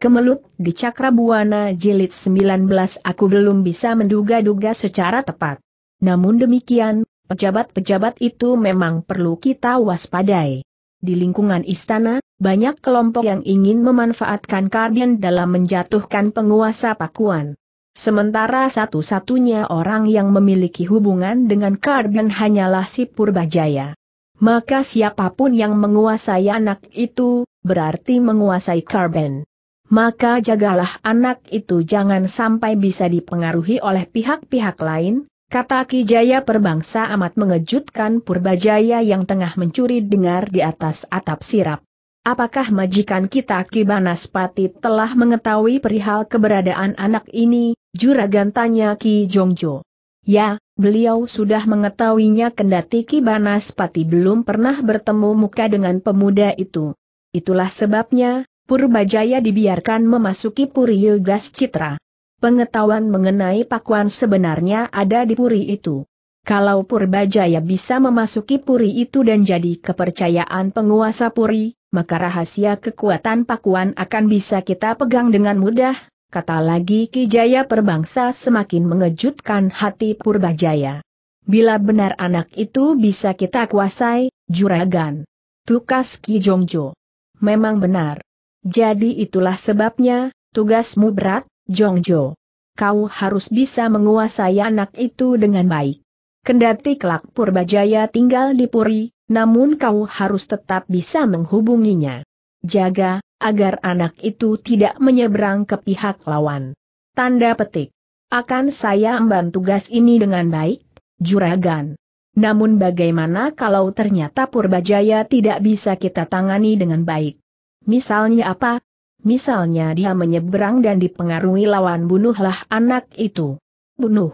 Kemelut di Cakrabuana Jilid 19 aku belum bisa menduga-duga secara tepat. Namun demikian, pejabat-pejabat itu memang perlu kita waspadai. Di lingkungan istana, banyak kelompok yang ingin memanfaatkan Kardian dalam menjatuhkan penguasa Pakuan. Sementara satu-satunya orang yang memiliki hubungan dengan Kardian hanyalah si Purbajaya. Maka siapapun yang menguasai anak itu, berarti menguasai Karben maka jagalah anak itu jangan sampai bisa dipengaruhi oleh pihak-pihak lain, kata Ki Jaya Perbangsa amat mengejutkan Purbajaya yang tengah mencuri dengar di atas atap sirap. Apakah majikan kita Ki Kibanaspati telah mengetahui perihal keberadaan anak ini, juragan tanya Ki Jongjo. Ya, beliau sudah mengetahuinya kendati Kibanaspati belum pernah bertemu muka dengan pemuda itu. Itulah sebabnya, Purbajaya dibiarkan memasuki Puri Yogas Citra. Pengetahuan mengenai pakuan sebenarnya ada di Puri itu. Kalau Purbajaya bisa memasuki Puri itu dan jadi kepercayaan penguasa Puri, maka rahasia kekuatan pakuan akan bisa kita pegang dengan mudah, kata lagi Kijaya Perbangsa semakin mengejutkan hati Purbajaya. Bila benar anak itu bisa kita kuasai, juragan. Tukas Ki Jongjo. Memang benar. Jadi itulah sebabnya, tugasmu berat, Jongjo. Kau harus bisa menguasai anak itu dengan baik. Kendati kelak Purbajaya tinggal di Puri, namun kau harus tetap bisa menghubunginya. Jaga, agar anak itu tidak menyeberang ke pihak lawan. Tanda petik. Akan saya emban tugas ini dengan baik, Juragan. Namun bagaimana kalau ternyata Purbajaya tidak bisa kita tangani dengan baik? Misalnya apa? Misalnya dia menyeberang dan dipengaruhi lawan bunuhlah anak itu. Bunuh.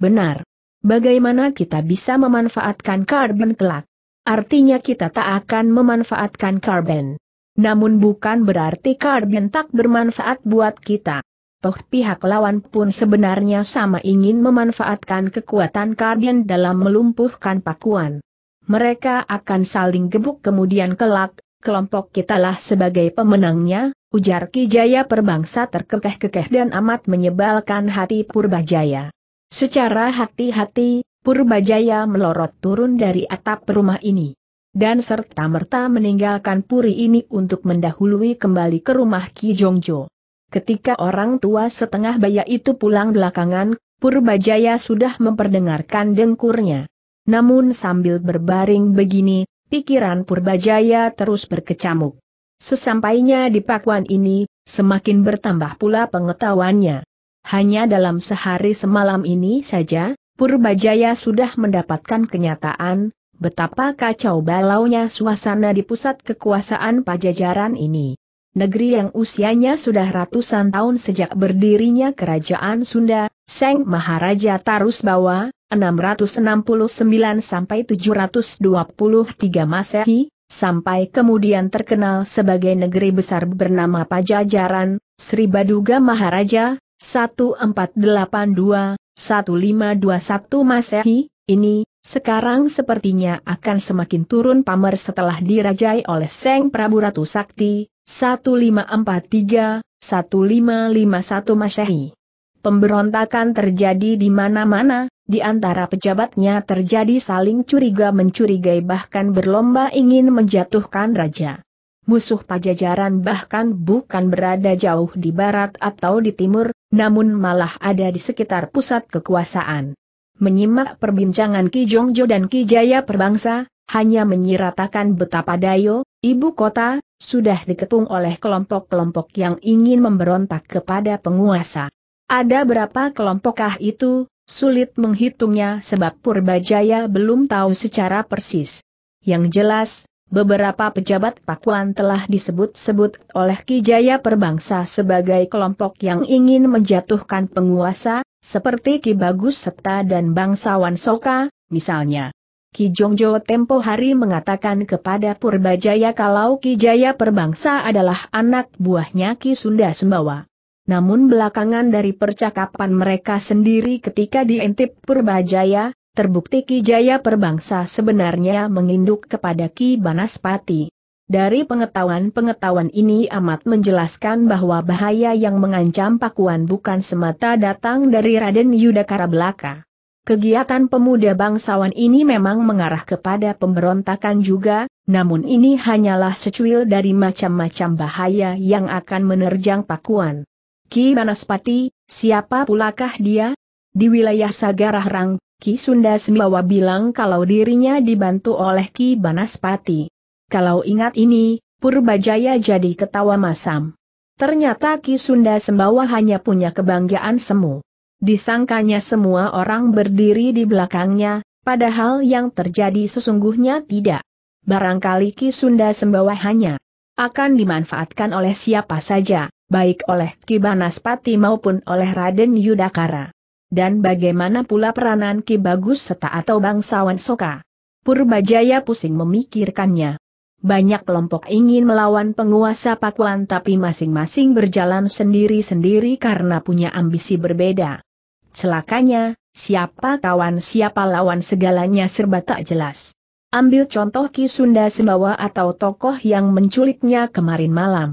Benar. Bagaimana kita bisa memanfaatkan karbon kelak? Artinya kita tak akan memanfaatkan karbon. Namun bukan berarti karbon tak bermanfaat buat kita. Toh pihak lawan pun sebenarnya sama ingin memanfaatkan kekuatan karbon dalam melumpuhkan pakuan. Mereka akan saling gebuk kemudian kelak kelompok kitalah sebagai pemenangnya, ujar Ki Jaya perbangsa terkekeh-kekeh dan amat menyebalkan hati Purbajaya. Secara hati-hati, Purbajaya melorot turun dari atap rumah ini. Dan serta-merta meninggalkan puri ini untuk mendahului kembali ke rumah Ki Jongjo. Ketika orang tua setengah baya itu pulang belakangan, Purbajaya sudah memperdengarkan dengkurnya. Namun sambil berbaring begini, Pikiran Purbajaya terus berkecamuk. Sesampainya di Pakuan ini, semakin bertambah pula pengetahuannya. Hanya dalam sehari semalam ini saja, Purbajaya sudah mendapatkan kenyataan, betapa kacau balaunya suasana di pusat kekuasaan pajajaran ini. Negeri yang usianya sudah ratusan tahun sejak berdirinya kerajaan Sunda, Seng Maharaja Tarusbawa. 669 sampai 723 Masehi, sampai kemudian terkenal sebagai negeri besar bernama Pajajaran, Sri Baduga Maharaja, 1482-1521 Masehi, ini, sekarang sepertinya akan semakin turun pamer setelah dirajai oleh Seng Prabu Ratu Sakti, 1543-1551 Masehi. Pemberontakan terjadi di mana-mana, di antara pejabatnya terjadi saling curiga mencurigai bahkan berlomba ingin menjatuhkan raja. Musuh pajajaran bahkan bukan berada jauh di barat atau di timur, namun malah ada di sekitar pusat kekuasaan. Menyimak perbincangan Ki Jongjo dan Ki Jaya Perbangsa, hanya menyiratakan betapa Dayo, ibu kota, sudah diketung oleh kelompok-kelompok yang ingin memberontak kepada penguasa. Ada berapa kelompokkah itu, sulit menghitungnya sebab Purbajaya belum tahu secara persis. Yang jelas, beberapa pejabat Pakuan telah disebut-sebut oleh Kijaya Perbangsa sebagai kelompok yang ingin menjatuhkan penguasa, seperti Ki Bagus Septa dan Bangsawan Soka, misalnya. Ki Jongjo tempo hari mengatakan kepada Purbajaya kalau Ki Jaya Perbangsa adalah anak buahnya Ki Sunda Sembawa namun belakangan dari percakapan mereka sendiri ketika diintip Purbajaya, terbukti Ki Jaya Perbangsa sebenarnya menginduk kepada Ki Banaspati. Dari pengetahuan-pengetahuan ini amat menjelaskan bahwa bahaya yang mengancam Pakuan bukan semata datang dari Raden Yudakara belaka. Kegiatan pemuda bangsawan ini memang mengarah kepada pemberontakan juga, namun ini hanyalah secuil dari macam-macam bahaya yang akan menerjang Pakuan. Ki Banaspati, siapa pulakah dia? Di wilayah Rang, Ki Sunda Sembawa bilang kalau dirinya dibantu oleh Ki Banaspati. Kalau ingat ini, Purbajaya jadi ketawa masam. Ternyata Ki Sunda Sembawa hanya punya kebanggaan semu. Disangkanya semua orang berdiri di belakangnya, padahal yang terjadi sesungguhnya tidak. Barangkali Ki Sunda Sembawa hanya akan dimanfaatkan oleh siapa saja baik oleh Kibanaspati maupun oleh Raden Yudakara. Dan bagaimana pula peranan Ki Bagus Seta atau bangsawan Soka? Purbajaya pusing memikirkannya. Banyak kelompok ingin melawan penguasa Pakuan tapi masing-masing berjalan sendiri-sendiri karena punya ambisi berbeda. Celakanya, siapa kawan siapa lawan segalanya serba tak jelas. Ambil contoh Ki Sunda Sembawa atau tokoh yang menculiknya kemarin malam.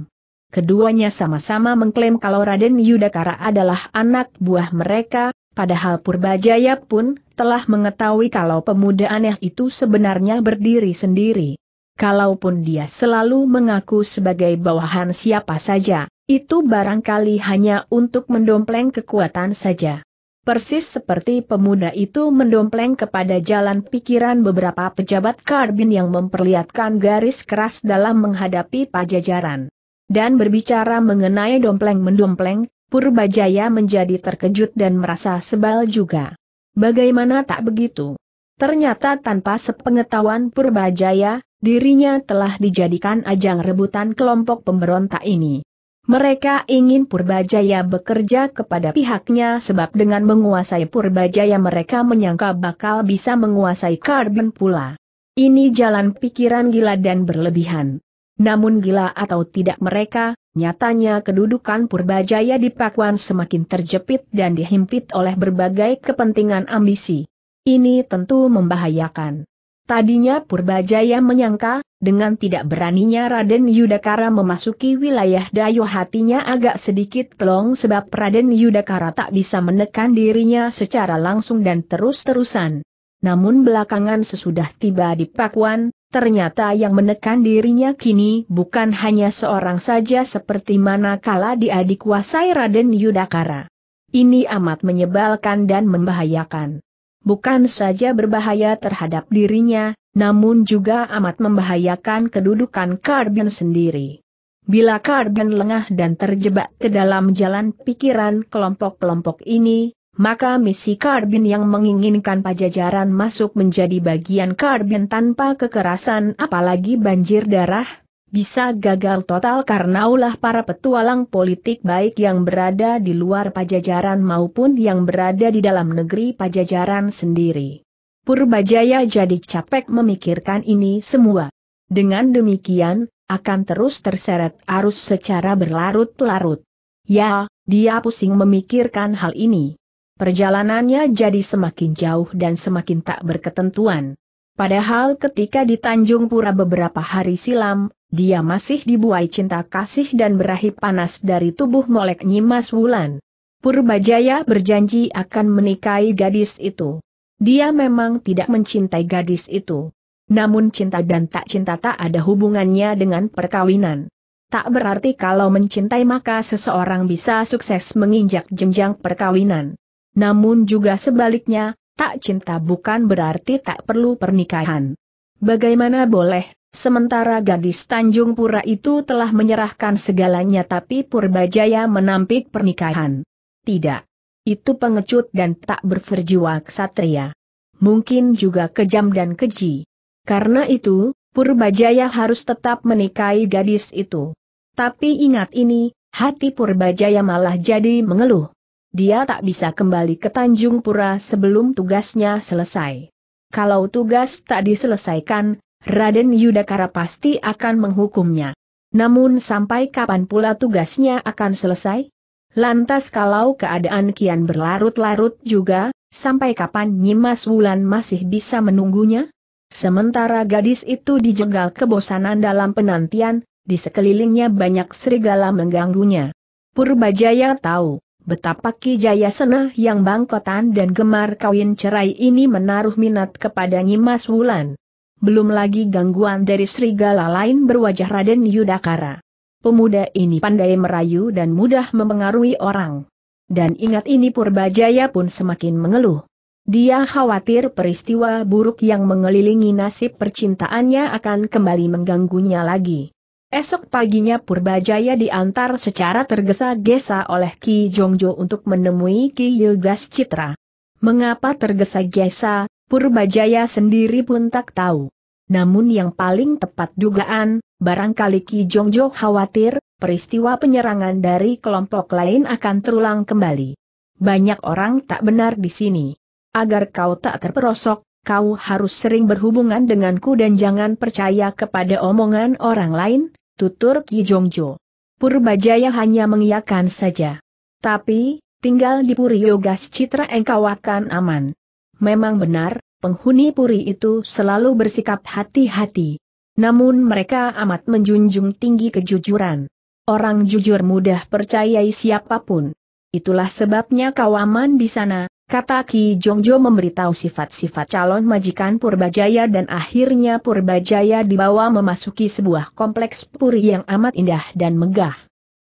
Keduanya sama-sama mengklaim kalau Raden Yudakara adalah anak buah mereka, padahal Purbajaya pun telah mengetahui kalau pemuda aneh itu sebenarnya berdiri sendiri. Kalaupun dia selalu mengaku sebagai bawahan siapa saja, itu barangkali hanya untuk mendompleng kekuatan saja. Persis seperti pemuda itu mendompleng kepada jalan pikiran beberapa pejabat karbin yang memperlihatkan garis keras dalam menghadapi pajajaran. Dan berbicara mengenai dompleng mendompleng, Purbajaya menjadi terkejut dan merasa sebal juga. Bagaimana tak begitu? Ternyata tanpa sepengetahuan Purbajaya, dirinya telah dijadikan ajang rebutan kelompok pemberontak ini. Mereka ingin Purbajaya bekerja kepada pihaknya sebab dengan menguasai Purbajaya mereka menyangka bakal bisa menguasai karbon pula. Ini jalan pikiran gila dan berlebihan. Namun gila atau tidak mereka, nyatanya kedudukan Purbajaya di Pakuan semakin terjepit dan dihimpit oleh berbagai kepentingan ambisi. Ini tentu membahayakan. Tadinya Purbajaya menyangka, dengan tidak beraninya Raden Yudakara memasuki wilayah Dayo hatinya agak sedikit pelong sebab Raden Yudakara tak bisa menekan dirinya secara langsung dan terus-terusan. Namun belakangan sesudah tiba di Pakuan, Ternyata yang menekan dirinya kini bukan hanya seorang saja seperti manakala kala dia dikuasai Raden Yudakara. Ini amat menyebalkan dan membahayakan. Bukan saja berbahaya terhadap dirinya, namun juga amat membahayakan kedudukan Karben sendiri. Bila Karben lengah dan terjebak ke dalam jalan pikiran kelompok-kelompok ini, maka misi Karbin yang menginginkan pajajaran masuk menjadi bagian Karbin tanpa kekerasan apalagi banjir darah, bisa gagal total karena ulah para petualang politik baik yang berada di luar pajajaran maupun yang berada di dalam negeri pajajaran sendiri. Purbajaya jadi capek memikirkan ini semua. Dengan demikian, akan terus terseret arus secara berlarut-larut. Ya, dia pusing memikirkan hal ini. Perjalanannya jadi semakin jauh dan semakin tak berketentuan. Padahal ketika di Tanjung Pura beberapa hari silam, dia masih dibuai cinta kasih dan berahi panas dari tubuh molek Nyimas Wulan. Purbajaya berjanji akan menikahi gadis itu. Dia memang tidak mencintai gadis itu. Namun cinta dan tak cinta tak ada hubungannya dengan perkawinan. Tak berarti kalau mencintai maka seseorang bisa sukses menginjak jenjang perkawinan. Namun juga sebaliknya, tak cinta bukan berarti tak perlu pernikahan. Bagaimana boleh, sementara gadis Tanjung Pura itu telah menyerahkan segalanya tapi Purbajaya menampik pernikahan. Tidak. Itu pengecut dan tak berferjiwa ksatria. Mungkin juga kejam dan keji. Karena itu, Purbajaya harus tetap menikahi gadis itu. Tapi ingat ini, hati Purbajaya malah jadi mengeluh dia tak bisa kembali ke Tanjung Pura sebelum tugasnya selesai. Kalau tugas tak diselesaikan, Raden Yudakara pasti akan menghukumnya. Namun sampai kapan pula tugasnya akan selesai? Lantas kalau keadaan kian berlarut-larut juga, sampai kapan Nyimas Wulan masih bisa menunggunya? Sementara gadis itu dijegal kebosanan dalam penantian, di sekelilingnya banyak serigala mengganggunya. Purbajaya tahu, Betapa Ki Jaya Sena yang bangkotan dan gemar kawin cerai ini menaruh minat kepada Nyimas Wulan. Belum lagi gangguan dari serigala lain berwajah Raden Yudakara. Pemuda ini pandai merayu dan mudah mempengaruhi orang. Dan ingat ini Purba Jaya pun semakin mengeluh. Dia khawatir peristiwa buruk yang mengelilingi nasib percintaannya akan kembali mengganggunya lagi. Esok paginya Purbajaya diantar secara tergesa-gesa oleh Ki Jongjo untuk menemui Ki Yugas Citra. Mengapa tergesa-gesa, Purbajaya sendiri pun tak tahu. Namun yang paling tepat dugaan, barangkali Ki Jongjo khawatir, peristiwa penyerangan dari kelompok lain akan terulang kembali. Banyak orang tak benar di sini. Agar kau tak terperosok, kau harus sering berhubungan denganku dan jangan percaya kepada omongan orang lain, tutur Ki Jongjo. Purbajaya hanya mengiyakan saja. Tapi, tinggal di Puri Yogas Citra engkau akan aman. Memang benar, penghuni Puri itu selalu bersikap hati-hati. Namun mereka amat menjunjung tinggi kejujuran. Orang jujur mudah percayai siapapun. Itulah sebabnya kau aman di sana, Kata Ki Jongjo memberitahu sifat-sifat calon majikan Purbajaya dan akhirnya Purbajaya dibawa memasuki sebuah kompleks puri yang amat indah dan megah.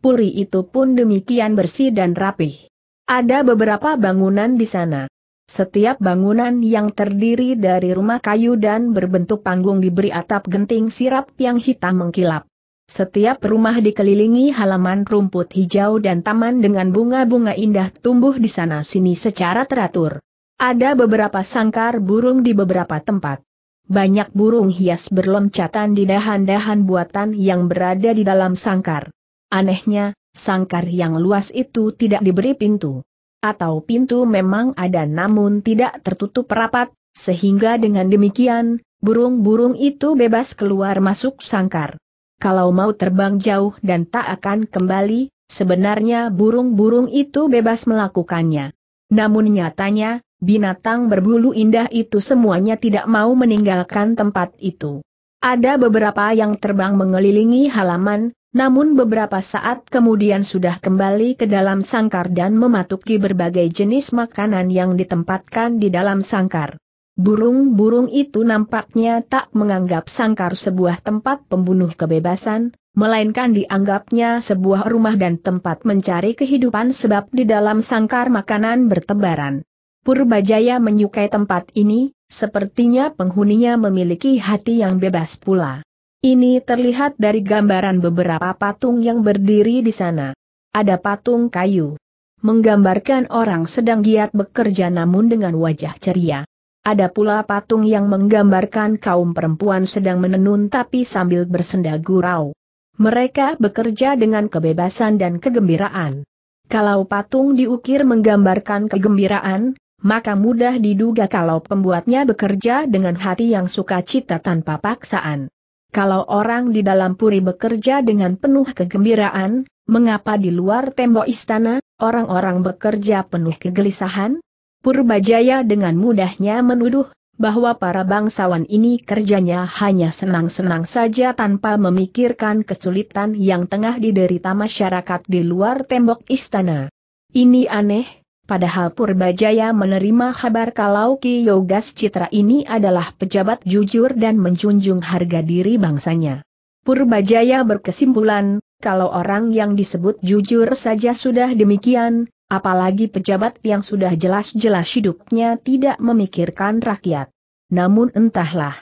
Puri itu pun demikian bersih dan rapih. Ada beberapa bangunan di sana. Setiap bangunan yang terdiri dari rumah kayu dan berbentuk panggung diberi atap genting sirap yang hitam mengkilap. Setiap rumah dikelilingi halaman rumput hijau dan taman dengan bunga-bunga indah tumbuh di sana-sini secara teratur. Ada beberapa sangkar burung di beberapa tempat. Banyak burung hias berloncatan di dahan-dahan buatan yang berada di dalam sangkar. Anehnya, sangkar yang luas itu tidak diberi pintu. Atau pintu memang ada namun tidak tertutup rapat, sehingga dengan demikian, burung-burung itu bebas keluar masuk sangkar kalau mau terbang jauh dan tak akan kembali, sebenarnya burung-burung itu bebas melakukannya. Namun nyatanya, binatang berbulu indah itu semuanya tidak mau meninggalkan tempat itu. Ada beberapa yang terbang mengelilingi halaman, namun beberapa saat kemudian sudah kembali ke dalam sangkar dan mematuki berbagai jenis makanan yang ditempatkan di dalam sangkar. Burung-burung itu nampaknya tak menganggap sangkar sebuah tempat pembunuh kebebasan, melainkan dianggapnya sebuah rumah dan tempat mencari kehidupan sebab di dalam sangkar makanan bertebaran. Purbajaya menyukai tempat ini, sepertinya penghuninya memiliki hati yang bebas pula. Ini terlihat dari gambaran beberapa patung yang berdiri di sana. Ada patung kayu. Menggambarkan orang sedang giat bekerja namun dengan wajah ceria. Ada pula patung yang menggambarkan kaum perempuan sedang menenun tapi sambil bersenda gurau. Mereka bekerja dengan kebebasan dan kegembiraan. Kalau patung diukir menggambarkan kegembiraan, maka mudah diduga kalau pembuatnya bekerja dengan hati yang sukacita tanpa paksaan. Kalau orang di dalam puri bekerja dengan penuh kegembiraan, mengapa di luar tembok istana, orang-orang bekerja penuh kegelisahan? Purbajaya dengan mudahnya menuduh bahwa para bangsawan ini kerjanya hanya senang-senang saja tanpa memikirkan kesulitan yang tengah diderita masyarakat di luar tembok istana. Ini aneh, padahal Purbajaya menerima kabar kalau Ki Yogas Citra ini adalah pejabat jujur dan menjunjung harga diri bangsanya. Purbajaya berkesimpulan, kalau orang yang disebut jujur saja sudah demikian, Apalagi pejabat yang sudah jelas-jelas hidupnya tidak memikirkan rakyat. Namun entahlah.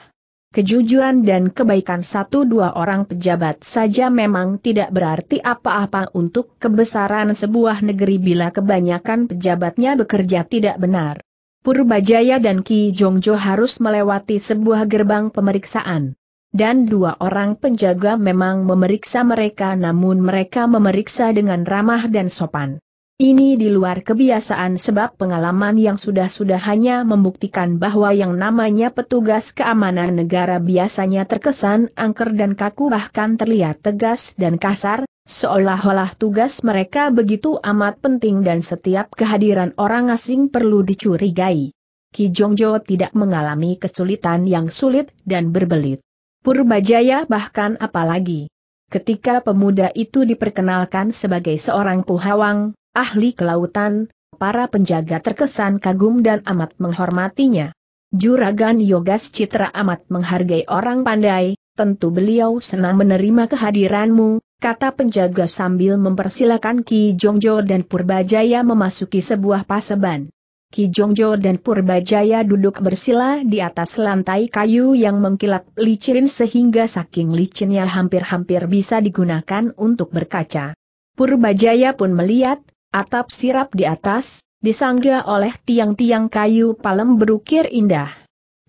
Kejujuran dan kebaikan satu dua orang pejabat saja memang tidak berarti apa-apa untuk kebesaran sebuah negeri bila kebanyakan pejabatnya bekerja tidak benar. Purbajaya dan Ki Jongjo harus melewati sebuah gerbang pemeriksaan. Dan dua orang penjaga memang memeriksa mereka namun mereka memeriksa dengan ramah dan sopan. Ini di luar kebiasaan sebab pengalaman yang sudah-sudah hanya membuktikan bahwa yang namanya petugas keamanan negara biasanya terkesan angker dan kaku bahkan terlihat tegas dan kasar, seolah-olah tugas mereka begitu amat penting dan setiap kehadiran orang asing perlu dicurigai. Ki Jongjo tidak mengalami kesulitan yang sulit dan berbelit. Purbajaya bahkan apalagi. Ketika pemuda itu diperkenalkan sebagai seorang puhawang, ahli kelautan, para penjaga terkesan kagum dan amat menghormatinya. Juragan Yogas Citra amat menghargai orang pandai, tentu beliau senang menerima kehadiranmu, kata penjaga sambil mempersilakan Ki Jongjo dan Purbajaya memasuki sebuah paseban. Ki Jongjo dan Purbajaya duduk bersila di atas lantai kayu yang mengkilap licin sehingga saking licinnya hampir-hampir bisa digunakan untuk berkaca. Purbajaya pun melihat, Atap sirap di atas, disangga oleh tiang-tiang kayu palem berukir indah.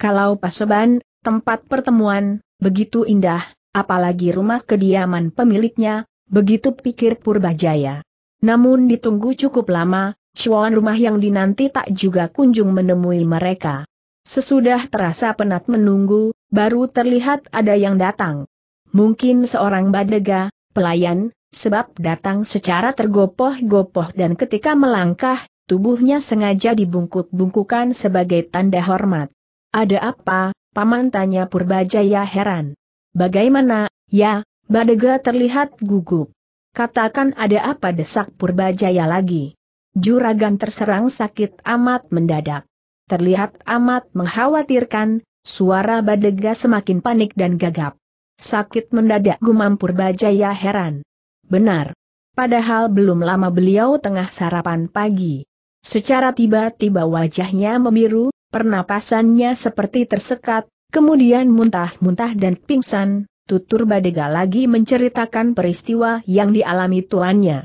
Kalau paseban, tempat pertemuan, begitu indah, apalagi rumah kediaman pemiliknya, begitu pikir Purbajaya. Namun ditunggu cukup lama, cuan rumah yang dinanti tak juga kunjung menemui mereka. Sesudah terasa penat menunggu, baru terlihat ada yang datang. Mungkin seorang badega, pelayan, sebab datang secara tergopoh-gopoh dan ketika melangkah, tubuhnya sengaja dibungkuk-bungkukan sebagai tanda hormat. Ada apa, paman tanya Purbajaya heran. Bagaimana, ya, Badega terlihat gugup. Katakan ada apa desak Purbajaya lagi. Juragan terserang sakit amat mendadak. Terlihat amat mengkhawatirkan, suara Badega semakin panik dan gagap. Sakit mendadak gumam Purbajaya heran. Benar. Padahal belum lama beliau tengah sarapan pagi. Secara tiba-tiba wajahnya membiru, pernapasannya seperti tersekat, kemudian muntah-muntah dan pingsan, tutur Badega lagi menceritakan peristiwa yang dialami tuannya.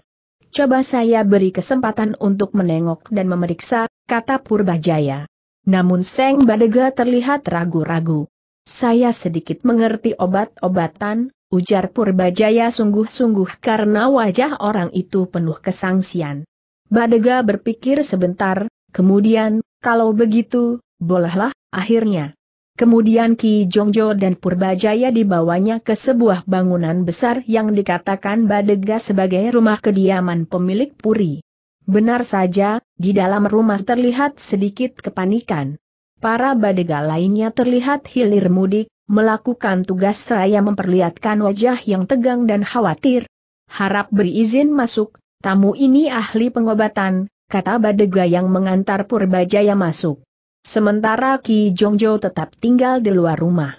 Coba saya beri kesempatan untuk menengok dan memeriksa, kata Purbajaya. Namun Seng Badega terlihat ragu-ragu. Saya sedikit mengerti obat-obatan, ujar Purbajaya sungguh-sungguh karena wajah orang itu penuh kesangsian. Badega berpikir sebentar, kemudian, kalau begitu, bolehlah, akhirnya. Kemudian Ki Jongjo dan Purbajaya dibawanya ke sebuah bangunan besar yang dikatakan Badega sebagai rumah kediaman pemilik Puri. Benar saja, di dalam rumah terlihat sedikit kepanikan. Para badega lainnya terlihat hilir mudik, melakukan tugas seraya memperlihatkan wajah yang tegang dan khawatir. Harap beri izin masuk, tamu ini ahli pengobatan, kata badega yang mengantar Purbajaya masuk. Sementara Ki Jongjo tetap tinggal di luar rumah.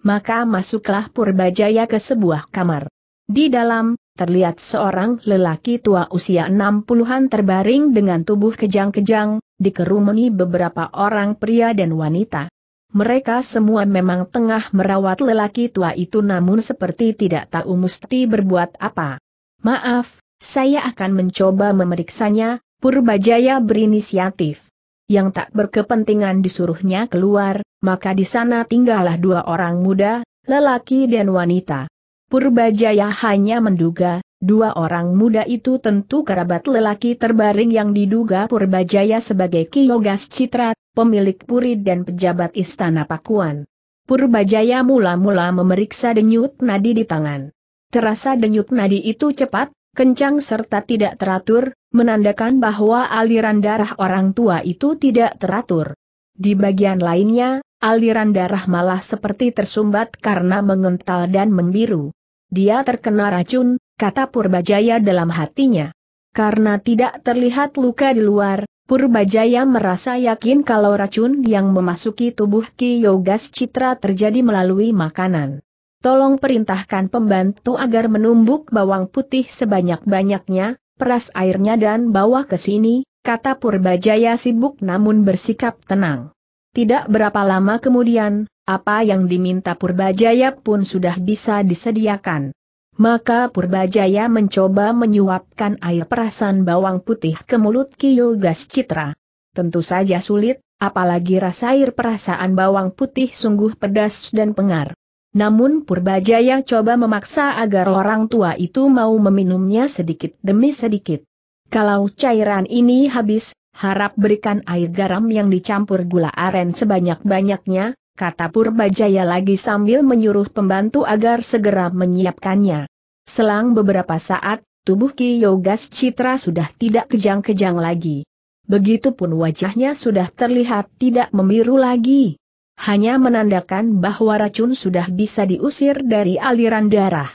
Maka masuklah Purbajaya ke sebuah kamar. Di dalam, terlihat seorang lelaki tua usia 60-an terbaring dengan tubuh kejang-kejang, dikerumuni beberapa orang pria dan wanita. Mereka semua memang tengah merawat lelaki tua itu namun seperti tidak tahu mesti berbuat apa. Maaf, saya akan mencoba memeriksanya, Purbajaya berinisiatif. Yang tak berkepentingan disuruhnya keluar, maka di sana tinggallah dua orang muda, lelaki dan wanita. Purbajaya hanya menduga, Dua orang muda itu tentu kerabat lelaki terbaring yang diduga Purbajaya sebagai Kyogas Citra, pemilik puri dan pejabat istana Pakuan. Purbajaya mula-mula memeriksa denyut nadi di tangan. Terasa denyut nadi itu cepat, kencang serta tidak teratur, menandakan bahwa aliran darah orang tua itu tidak teratur. Di bagian lainnya, aliran darah malah seperti tersumbat karena mengental dan membiru. Dia terkena racun, kata Purbajaya dalam hatinya. Karena tidak terlihat luka di luar, Purbajaya merasa yakin kalau racun yang memasuki tubuh Ki Yogas Citra terjadi melalui makanan. Tolong perintahkan pembantu agar menumbuk bawang putih sebanyak-banyaknya, peras airnya dan bawa ke sini, kata Purbajaya sibuk namun bersikap tenang. Tidak berapa lama kemudian, apa yang diminta Purbajaya pun sudah bisa disediakan. Maka Purbajaya mencoba menyuapkan air perasan bawang putih ke mulut Kiyogas Citra. Tentu saja sulit, apalagi rasa air perasaan bawang putih sungguh pedas dan pengar. Namun Purbajaya coba memaksa agar orang tua itu mau meminumnya sedikit demi sedikit. Kalau cairan ini habis, harap berikan air garam yang dicampur gula aren sebanyak-banyaknya, kata Purbajaya lagi sambil menyuruh pembantu agar segera menyiapkannya. Selang beberapa saat, tubuh Ki Yogas Citra sudah tidak kejang-kejang lagi. Begitupun wajahnya sudah terlihat tidak memiru lagi. Hanya menandakan bahwa racun sudah bisa diusir dari aliran darah.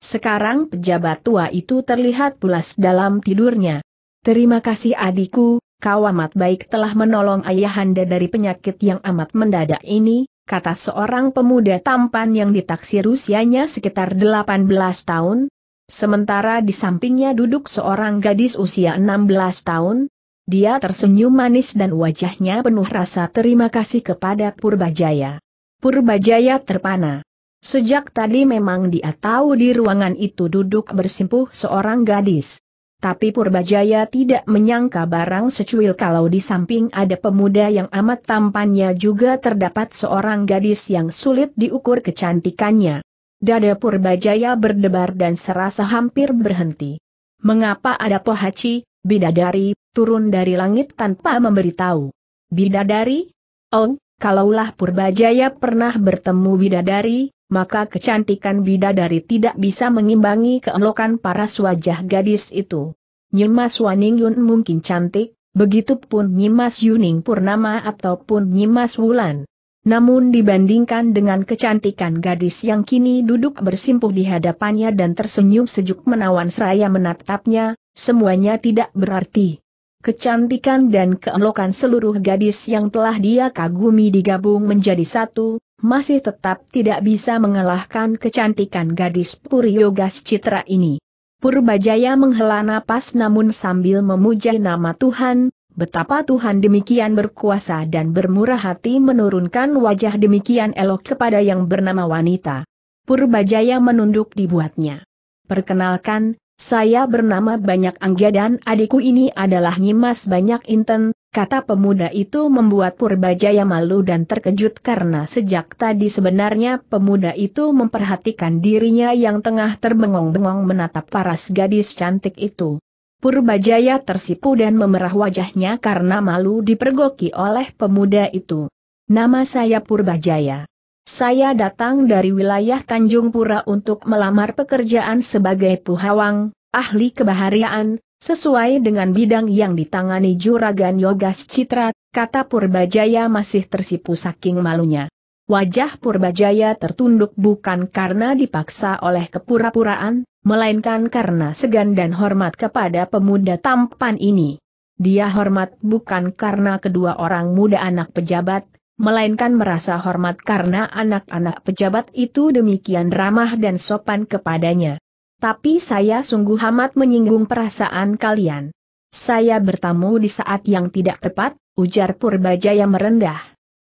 Sekarang pejabat tua itu terlihat pulas dalam tidurnya. Terima kasih adikku, kau amat baik telah menolong ayahanda dari penyakit yang amat mendadak ini, kata seorang pemuda tampan yang ditaksir usianya sekitar 18 tahun, sementara di sampingnya duduk seorang gadis usia 16 tahun, dia tersenyum manis dan wajahnya penuh rasa terima kasih kepada Purbajaya. Purbajaya terpana. Sejak tadi memang dia tahu di ruangan itu duduk bersimpuh seorang gadis. Tapi Purbajaya tidak menyangka barang secuil kalau di samping ada pemuda yang amat tampannya juga terdapat seorang gadis yang sulit diukur kecantikannya. Dada Purbajaya berdebar dan serasa hampir berhenti. Mengapa ada pohaci, bidadari, turun dari langit tanpa memberitahu? Bidadari? Oh, kalaulah Purbajaya pernah bertemu bidadari, maka kecantikan bidadari tidak bisa mengimbangi keelokan para wajah gadis itu. Nyimas Waning Yun mungkin cantik, begitupun Nyimas Yuning Purnama ataupun Nyimas Wulan. Namun dibandingkan dengan kecantikan gadis yang kini duduk bersimpuh di hadapannya dan tersenyum sejuk menawan seraya menatapnya, semuanya tidak berarti. Kecantikan dan keelokan seluruh gadis yang telah dia kagumi digabung menjadi satu, masih tetap tidak bisa mengalahkan kecantikan gadis Puryogas Citra ini. Purbajaya menghela napas namun sambil memuja nama Tuhan, betapa Tuhan demikian berkuasa dan bermurah hati menurunkan wajah demikian elok kepada yang bernama wanita. Purbajaya menunduk dibuatnya. Perkenalkan, saya bernama Banyak Angga dan adikku ini adalah Nyimas Banyak Inten, kata pemuda itu membuat Purbajaya malu dan terkejut karena sejak tadi sebenarnya pemuda itu memperhatikan dirinya yang tengah terbengong-bengong menatap paras gadis cantik itu. Purbajaya tersipu dan memerah wajahnya karena malu dipergoki oleh pemuda itu. Nama saya Purbajaya. Saya datang dari wilayah Tanjung Pura untuk melamar pekerjaan sebagai puhawang, ahli kebaharian, sesuai dengan bidang yang ditangani juragan Yogas Citra, kata Purbajaya masih tersipu saking malunya. Wajah Purbajaya tertunduk bukan karena dipaksa oleh kepura-puraan, melainkan karena segan dan hormat kepada pemuda tampan ini. Dia hormat bukan karena kedua orang muda anak pejabat, melainkan merasa hormat karena anak-anak pejabat itu demikian ramah dan sopan kepadanya. Tapi saya sungguh amat menyinggung perasaan kalian. Saya bertamu di saat yang tidak tepat, ujar Purbajaya merendah.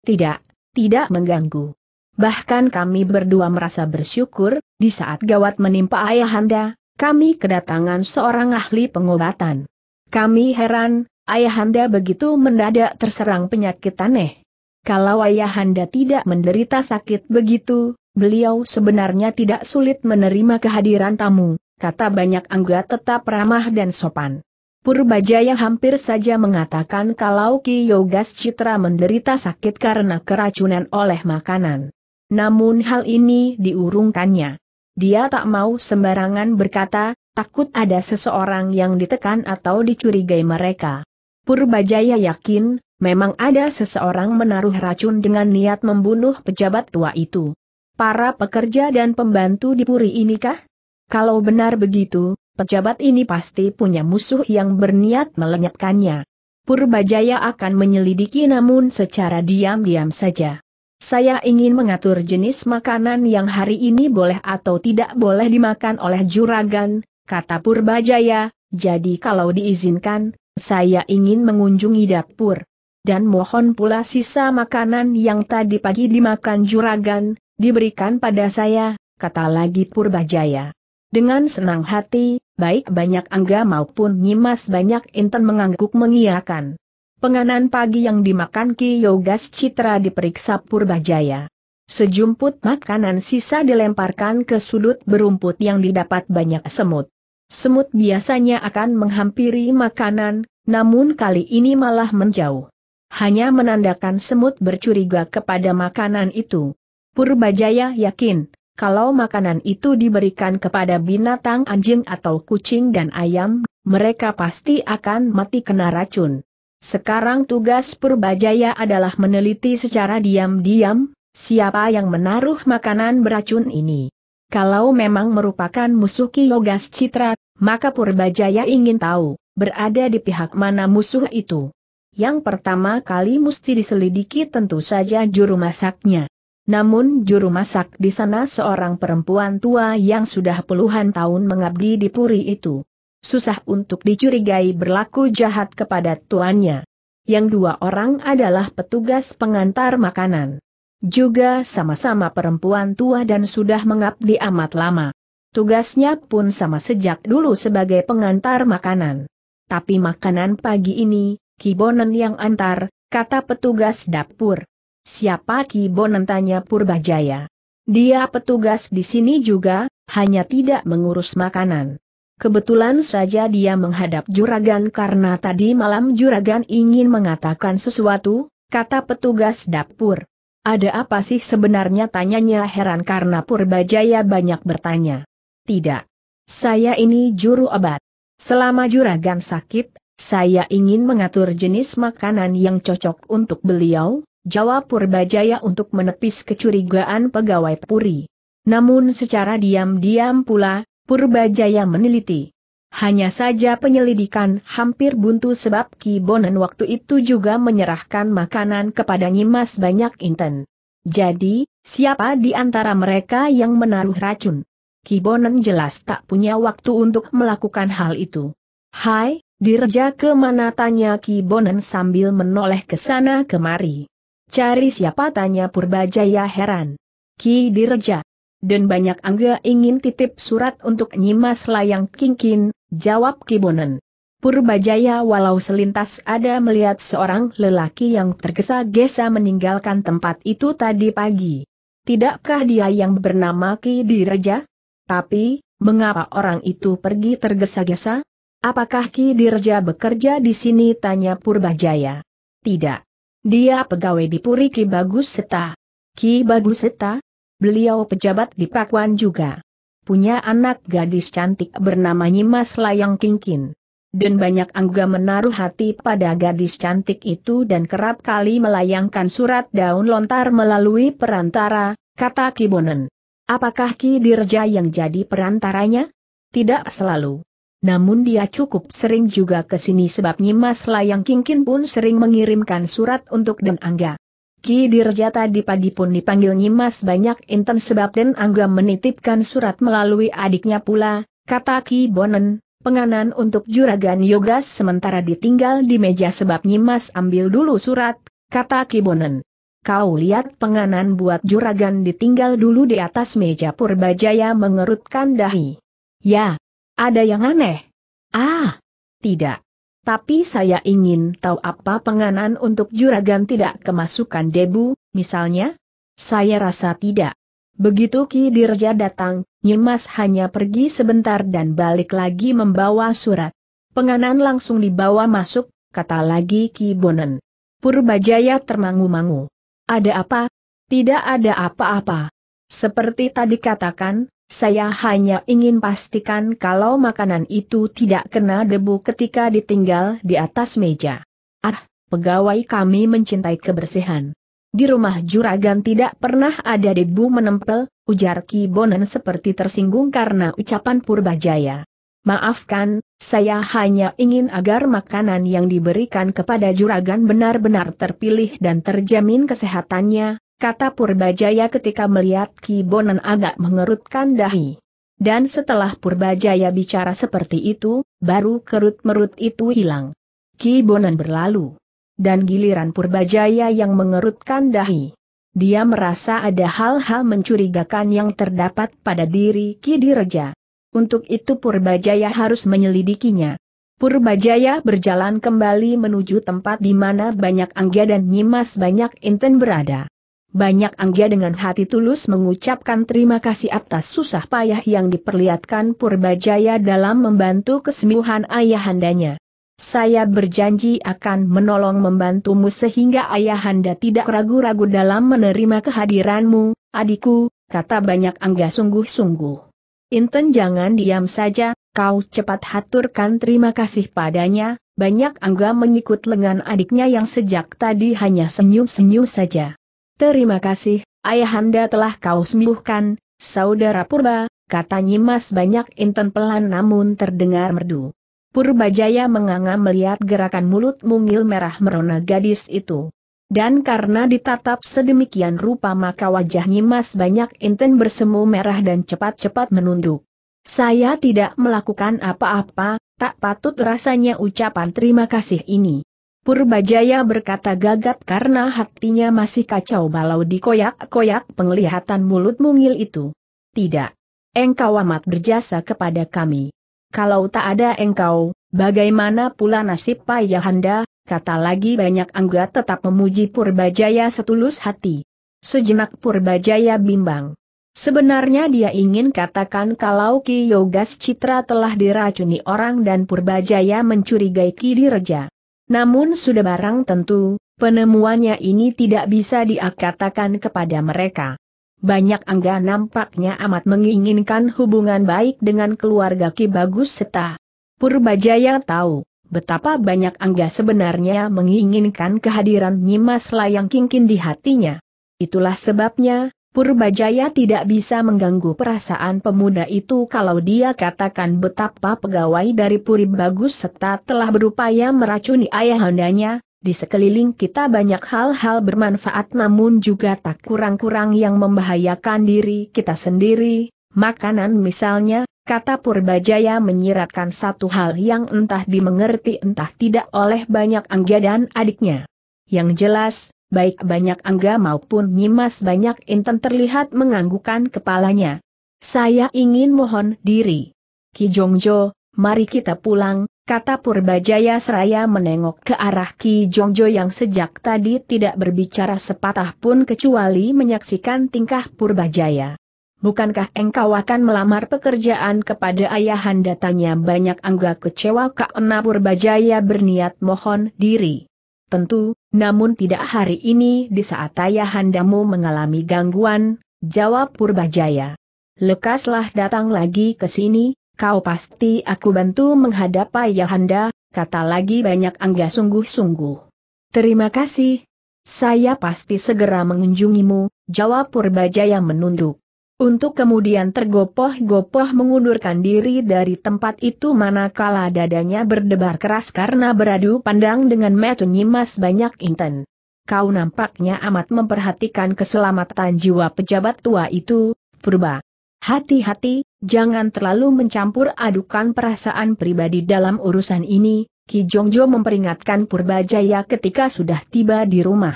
Tidak, tidak mengganggu. Bahkan kami berdua merasa bersyukur, di saat gawat menimpa ayahanda, kami kedatangan seorang ahli pengobatan. Kami heran, ayahanda begitu mendadak terserang penyakit aneh kalau ayahanda tidak menderita sakit begitu, beliau sebenarnya tidak sulit menerima kehadiran tamu, kata banyak anggota tetap ramah dan sopan. Purbajaya hampir saja mengatakan kalau Ki Yogas Citra menderita sakit karena keracunan oleh makanan. Namun hal ini diurungkannya. Dia tak mau sembarangan berkata, takut ada seseorang yang ditekan atau dicurigai mereka. Purbajaya yakin, Memang ada seseorang menaruh racun dengan niat membunuh pejabat tua itu. Para pekerja dan pembantu di puri inikah? Kalau benar begitu, pejabat ini pasti punya musuh yang berniat melenyapkannya. Purbajaya akan menyelidiki namun secara diam-diam saja. Saya ingin mengatur jenis makanan yang hari ini boleh atau tidak boleh dimakan oleh juragan, kata Purbajaya, jadi kalau diizinkan, saya ingin mengunjungi dapur dan mohon pula sisa makanan yang tadi pagi dimakan juragan, diberikan pada saya, kata lagi Purbajaya. Dengan senang hati, baik banyak Angga maupun Nyimas banyak intan mengangguk mengiakan. Penganan pagi yang dimakan Ki Yogas Citra diperiksa Purbajaya. Sejumput makanan sisa dilemparkan ke sudut berumput yang didapat banyak semut. Semut biasanya akan menghampiri makanan, namun kali ini malah menjauh hanya menandakan semut bercuriga kepada makanan itu. Purbajaya yakin, kalau makanan itu diberikan kepada binatang anjing atau kucing dan ayam, mereka pasti akan mati kena racun. Sekarang tugas Purbajaya adalah meneliti secara diam-diam, siapa yang menaruh makanan beracun ini. Kalau memang merupakan musuh Kiyogas Citra, maka Purbajaya ingin tahu, berada di pihak mana musuh itu. Yang pertama kali mesti diselidiki tentu saja juru masaknya. Namun juru masak di sana seorang perempuan tua yang sudah puluhan tahun mengabdi di puri itu. Susah untuk dicurigai berlaku jahat kepada tuannya. Yang dua orang adalah petugas pengantar makanan. Juga sama-sama perempuan tua dan sudah mengabdi amat lama. Tugasnya pun sama sejak dulu sebagai pengantar makanan. Tapi makanan pagi ini, Kibonen yang antar, kata petugas dapur. Siapa Kibonen tanya Purbajaya. Dia petugas di sini juga, hanya tidak mengurus makanan. Kebetulan saja dia menghadap juragan karena tadi malam juragan ingin mengatakan sesuatu, kata petugas dapur. Ada apa sih sebenarnya tanyanya heran karena Purbajaya banyak bertanya. Tidak. Saya ini juru obat. Selama juragan sakit, saya ingin mengatur jenis makanan yang cocok untuk beliau, jawab Purbajaya untuk menepis kecurigaan pegawai Puri. Namun secara diam-diam pula, Purbajaya meneliti. Hanya saja penyelidikan hampir buntu sebab Ki Bonen waktu itu juga menyerahkan makanan kepada Nyimas banyak inten. Jadi, siapa di antara mereka yang menaruh racun? Ki Bonen jelas tak punya waktu untuk melakukan hal itu. Hai, Dirja mana tanya Ki Bonen sambil menoleh ke sana kemari. Cari siapa tanya Purbajaya heran. Ki Dirja. Dan banyak angga ingin titip surat untuk nyimas layang kingkin, jawab Ki Bonen. Purbajaya walau selintas ada melihat seorang lelaki yang tergesa-gesa meninggalkan tempat itu tadi pagi. Tidakkah dia yang bernama Ki Dirja? Tapi, mengapa orang itu pergi tergesa-gesa? Apakah Ki Dirja bekerja di sini? Tanya Purbajaya. Tidak. Dia pegawai di Puri Ki Bagus Seta. Ki Bagus Seta? Beliau pejabat di Pakuan juga. Punya anak gadis cantik bernama Nyimas Layang Kingkin. Dan banyak angga menaruh hati pada gadis cantik itu dan kerap kali melayangkan surat daun lontar melalui perantara, kata Kibonen. Apakah Ki Dirja yang jadi perantaranya? Tidak selalu. Namun dia cukup sering juga ke sini sebab Nyimas Layang Kingkin pun sering mengirimkan surat untuk Den Angga. Ki Dirjata di pagi pun dipanggil Nyimas banyak intens sebab Den Angga menitipkan surat melalui adiknya pula, kata Ki Bonen, penganan untuk juragan yoga sementara ditinggal di meja sebab Nyimas ambil dulu surat, kata Ki Bonen. Kau lihat penganan buat juragan ditinggal dulu di atas meja Purbajaya mengerutkan dahi. Ya, ada yang aneh? Ah, tidak. Tapi saya ingin tahu apa penganan untuk juragan tidak kemasukan debu, misalnya? Saya rasa tidak. Begitu Ki Dirja datang, Nyimas hanya pergi sebentar dan balik lagi membawa surat. Penganan langsung dibawa masuk, kata lagi Ki Bonen. Purbajaya termangu-mangu. Ada apa? Tidak ada apa-apa. Seperti tadi katakan, saya hanya ingin pastikan kalau makanan itu tidak kena debu ketika ditinggal di atas meja. Ah, pegawai kami mencintai kebersihan. Di rumah juragan tidak pernah ada debu menempel, ujar Ki Bonan seperti tersinggung karena ucapan Purbajaya. Maafkan, saya hanya ingin agar makanan yang diberikan kepada juragan benar-benar terpilih dan terjamin kesehatannya, kata Purbajaya ketika melihat Ki Bonan agak mengerutkan dahi. Dan setelah Purbajaya bicara seperti itu, baru kerut-merut itu hilang. Ki Bonan berlalu. Dan giliran Purbajaya yang mengerutkan dahi. Dia merasa ada hal-hal mencurigakan yang terdapat pada diri Ki Direja. Untuk itu Purbajaya harus menyelidikinya. Purbajaya berjalan kembali menuju tempat di mana banyak angga dan Nyimas banyak Inten berada. Banyak Anggia dengan hati tulus mengucapkan terima kasih atas susah payah yang diperlihatkan Purbajaya dalam membantu kesembuhan ayahandanya. Saya berjanji akan menolong membantumu sehingga ayahanda tidak ragu-ragu dalam menerima kehadiranmu, adikku, kata banyak Angga sungguh-sungguh. Inten jangan diam saja, kau cepat haturkan terima kasih padanya, banyak Angga menyikut lengan adiknya yang sejak tadi hanya senyum-senyum saja. Terima kasih, Ayahanda telah kau sembuhkan, Saudara Purba, kata Nyimas banyak inten pelan namun terdengar merdu. Purbajaya menganga melihat gerakan mulut mungil merah merona gadis itu. Dan karena ditatap sedemikian rupa maka wajah Nyimas banyak inten bersemu merah dan cepat-cepat menunduk. Saya tidak melakukan apa-apa, tak patut rasanya ucapan terima kasih ini. Purbajaya berkata gagap karena hatinya masih kacau balau di koyak koyak penglihatan mulut mungil itu. Tidak. Engkau amat berjasa kepada kami. Kalau tak ada engkau, bagaimana pula nasib payahanda, kata lagi banyak angga tetap memuji Purbajaya setulus hati. Sejenak Purbajaya bimbang. Sebenarnya dia ingin katakan kalau Ki Yogas Citra telah diracuni orang dan Purbajaya mencurigai Ki Direja. Namun sudah barang tentu, penemuannya ini tidak bisa diakatakan kepada mereka. Banyak Angga nampaknya amat menginginkan hubungan baik dengan keluarga Ki Bagus Seta. Purbajaya tahu, betapa banyak Angga sebenarnya menginginkan kehadiran Nyimas Layang Kingkin di hatinya. Itulah sebabnya, Purbajaya tidak bisa mengganggu perasaan pemuda itu kalau dia katakan betapa pegawai dari Puri Bagus serta telah berupaya meracuni ayahandanya, di sekeliling kita banyak hal-hal bermanfaat namun juga tak kurang-kurang yang membahayakan diri kita sendiri, makanan misalnya, kata Purbajaya menyiratkan satu hal yang entah dimengerti entah tidak oleh banyak angga dan adiknya. Yang jelas, baik banyak Angga maupun Nyimas banyak Inten terlihat menganggukan kepalanya. Saya ingin mohon diri. Ki Jongjo, mari kita pulang, kata Purbajaya seraya menengok ke arah Ki Jongjo yang sejak tadi tidak berbicara sepatah pun kecuali menyaksikan tingkah Purbajaya. Bukankah engkau akan melamar pekerjaan kepada ayahanda tanya banyak angga kecewa Kak Enapur Purbajaya berniat mohon diri. Tentu, namun tidak hari ini di saat ayahandamu mengalami gangguan, jawab Purbajaya. Lekaslah datang lagi ke sini, kau pasti aku bantu menghadap ayahanda, kata lagi banyak angga sungguh-sungguh. Terima kasih. Saya pasti segera mengunjungimu, jawab Purbajaya menunduk. Untuk kemudian tergopoh-gopoh mengundurkan diri dari tempat itu manakala dadanya berdebar keras karena beradu pandang dengan metu nyimas banyak inten. Kau nampaknya amat memperhatikan keselamatan jiwa pejabat tua itu, purba. Hati-hati, jangan terlalu mencampur adukan perasaan pribadi dalam urusan ini, Ki Jongjo memperingatkan Purbajaya ketika sudah tiba di rumah.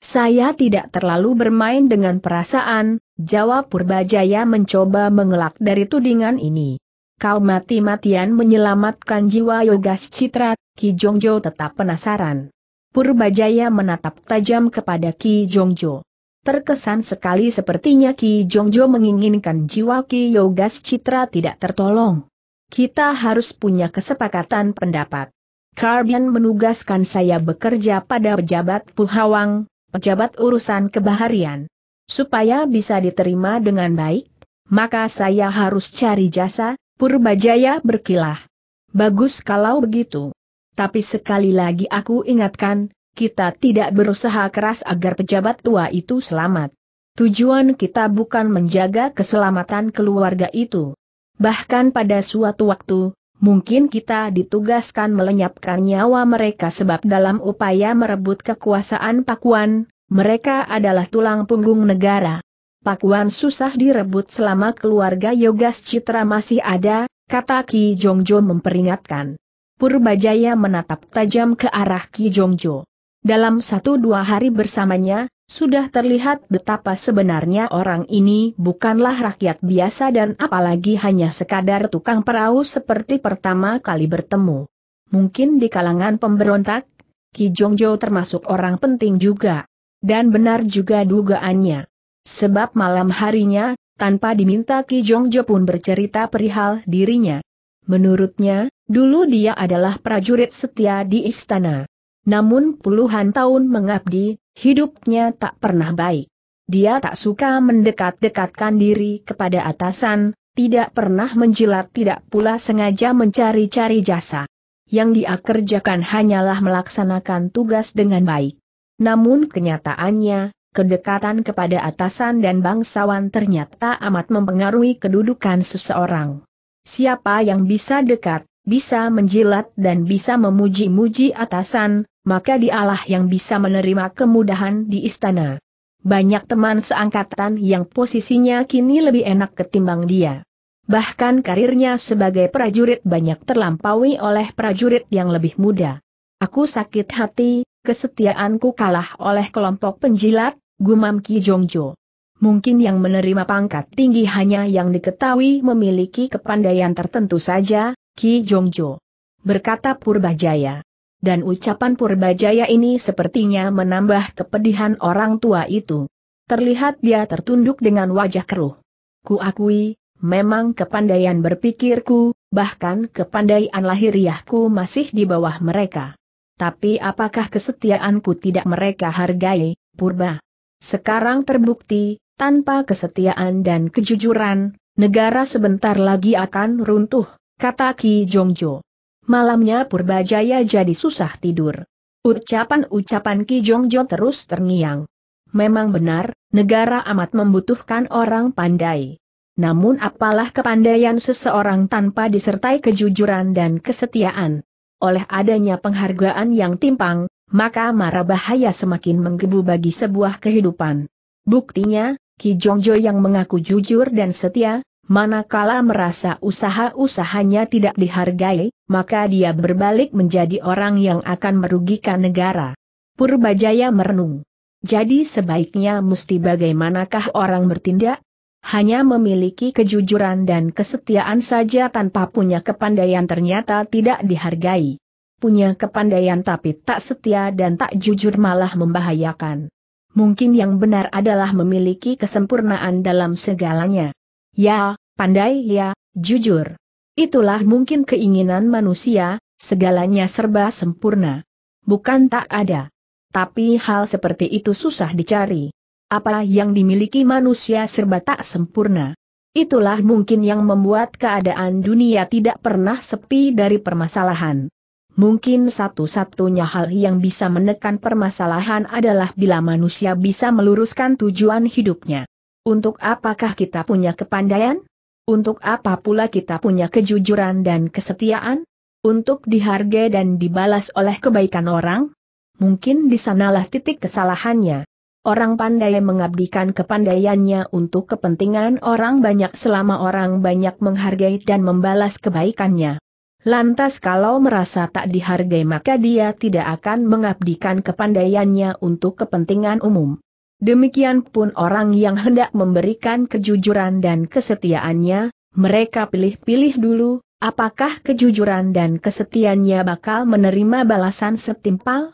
Saya tidak terlalu bermain dengan perasaan, Jawab Purbajaya mencoba mengelak dari tudingan ini. Kau mati-matian menyelamatkan jiwa Yogas Citra, Ki Jongjo tetap penasaran. Purbajaya menatap tajam kepada Ki Jongjo. Terkesan sekali sepertinya Ki Jongjo menginginkan jiwa Ki Yogas Citra tidak tertolong. Kita harus punya kesepakatan pendapat. Karbian menugaskan saya bekerja pada pejabat Puhawang, pejabat urusan kebaharian. Supaya bisa diterima dengan baik, maka saya harus cari jasa, Purbajaya berkilah. Bagus kalau begitu. Tapi sekali lagi aku ingatkan, kita tidak berusaha keras agar pejabat tua itu selamat. Tujuan kita bukan menjaga keselamatan keluarga itu. Bahkan pada suatu waktu, mungkin kita ditugaskan melenyapkan nyawa mereka sebab dalam upaya merebut kekuasaan Pakuan, mereka adalah tulang punggung negara. Pakuan susah direbut selama keluarga Yogas Citra masih ada, kata Ki Jongjo memperingatkan. Purbajaya menatap tajam ke arah Ki Jongjo. Dalam satu dua hari bersamanya, sudah terlihat betapa sebenarnya orang ini bukanlah rakyat biasa dan apalagi hanya sekadar tukang perahu seperti pertama kali bertemu. Mungkin di kalangan pemberontak, Ki Jongjo termasuk orang penting juga. Dan benar juga dugaannya. Sebab malam harinya, tanpa diminta Ki Jongjo pun bercerita perihal dirinya. Menurutnya, dulu dia adalah prajurit setia di istana. Namun puluhan tahun mengabdi, hidupnya tak pernah baik. Dia tak suka mendekat-dekatkan diri kepada atasan, tidak pernah menjilat tidak pula sengaja mencari-cari jasa. Yang dia kerjakan hanyalah melaksanakan tugas dengan baik. Namun kenyataannya, kedekatan kepada atasan dan bangsawan ternyata amat mempengaruhi kedudukan seseorang. Siapa yang bisa dekat, bisa menjilat dan bisa memuji-muji atasan, maka dialah yang bisa menerima kemudahan di istana. Banyak teman seangkatan yang posisinya kini lebih enak ketimbang dia. Bahkan karirnya sebagai prajurit banyak terlampaui oleh prajurit yang lebih muda. Aku sakit hati, kesetiaanku kalah oleh kelompok penjilat, gumam Ki Jongjo. Mungkin yang menerima pangkat tinggi hanya yang diketahui memiliki kepandaian tertentu saja, Ki Jongjo. Berkata Purbajaya. Dan ucapan Purbajaya ini sepertinya menambah kepedihan orang tua itu. Terlihat dia tertunduk dengan wajah keruh. Kuakui, memang kepandaian berpikirku, bahkan kepandaian lahiriahku masih di bawah mereka. Tapi apakah kesetiaanku tidak mereka hargai, Purba? Sekarang terbukti, tanpa kesetiaan dan kejujuran, negara sebentar lagi akan runtuh, kata Ki Jongjo. Malamnya Purba Jaya jadi susah tidur. Ucapan-ucapan Ki Jongjo terus terngiang. Memang benar, negara amat membutuhkan orang pandai. Namun apalah kepandaian seseorang tanpa disertai kejujuran dan kesetiaan oleh adanya penghargaan yang timpang, maka mara bahaya semakin menggebu bagi sebuah kehidupan. Buktinya, Ki Jongjo yang mengaku jujur dan setia, manakala merasa usaha-usahanya tidak dihargai, maka dia berbalik menjadi orang yang akan merugikan negara. Purbajaya merenung. Jadi sebaiknya mesti bagaimanakah orang bertindak? hanya memiliki kejujuran dan kesetiaan saja tanpa punya kepandaian ternyata tidak dihargai. Punya kepandaian tapi tak setia dan tak jujur malah membahayakan. Mungkin yang benar adalah memiliki kesempurnaan dalam segalanya. Ya, pandai ya, jujur. Itulah mungkin keinginan manusia, segalanya serba sempurna. Bukan tak ada. Tapi hal seperti itu susah dicari. Apa yang dimiliki manusia serba tak sempurna. Itulah mungkin yang membuat keadaan dunia tidak pernah sepi dari permasalahan. Mungkin satu-satunya hal yang bisa menekan permasalahan adalah bila manusia bisa meluruskan tujuan hidupnya. Untuk apakah kita punya kepandaian? Untuk apa pula kita punya kejujuran dan kesetiaan? Untuk dihargai dan dibalas oleh kebaikan orang? Mungkin di sanalah titik kesalahannya. Orang pandai mengabdikan kepandaiannya untuk kepentingan orang banyak selama orang banyak menghargai dan membalas kebaikannya. Lantas kalau merasa tak dihargai maka dia tidak akan mengabdikan kepandaiannya untuk kepentingan umum. Demikian pun orang yang hendak memberikan kejujuran dan kesetiaannya, mereka pilih-pilih dulu, apakah kejujuran dan kesetiaannya bakal menerima balasan setimpal?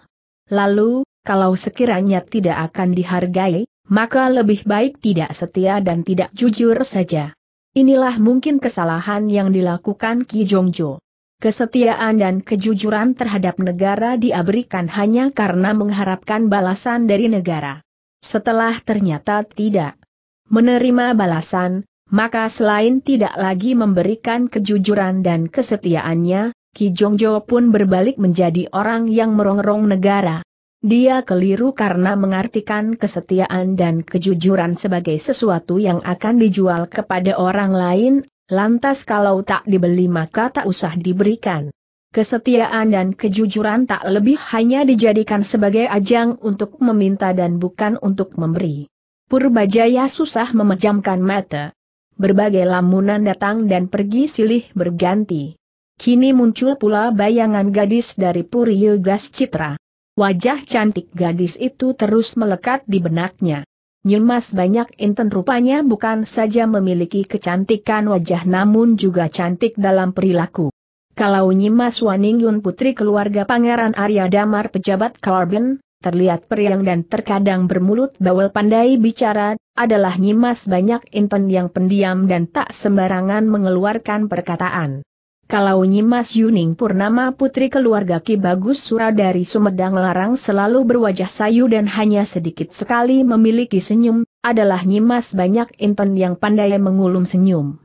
Lalu, kalau sekiranya tidak akan dihargai, maka lebih baik tidak setia dan tidak jujur saja. Inilah mungkin kesalahan yang dilakukan Ki Jongjo. Kesetiaan dan kejujuran terhadap negara diaberikan hanya karena mengharapkan balasan dari negara. Setelah ternyata tidak menerima balasan, maka selain tidak lagi memberikan kejujuran dan kesetiaannya, Ki Jongjo pun berbalik menjadi orang yang merongrong negara, dia keliru karena mengartikan kesetiaan dan kejujuran sebagai sesuatu yang akan dijual kepada orang lain, lantas kalau tak dibeli maka tak usah diberikan. Kesetiaan dan kejujuran tak lebih hanya dijadikan sebagai ajang untuk meminta dan bukan untuk memberi. Purbajaya susah memejamkan mata. Berbagai lamunan datang dan pergi silih berganti. Kini muncul pula bayangan gadis dari Puriyogas Citra. Wajah cantik gadis itu terus melekat di benaknya. Nyimas banyak inten rupanya bukan saja memiliki kecantikan wajah namun juga cantik dalam perilaku. Kalau Nyimas Waningyun putri keluarga Pangeran Arya Damar pejabat Carbon, terlihat periang dan terkadang bermulut bawel pandai bicara, adalah Nyimas banyak inten yang pendiam dan tak sembarangan mengeluarkan perkataan. Kalau Nyimas Yuning Purnama putri keluarga Ki Bagus Sura dari Sumedang Larang selalu berwajah sayu dan hanya sedikit sekali memiliki senyum, adalah Nyimas Banyak Inten yang pandai mengulum senyum.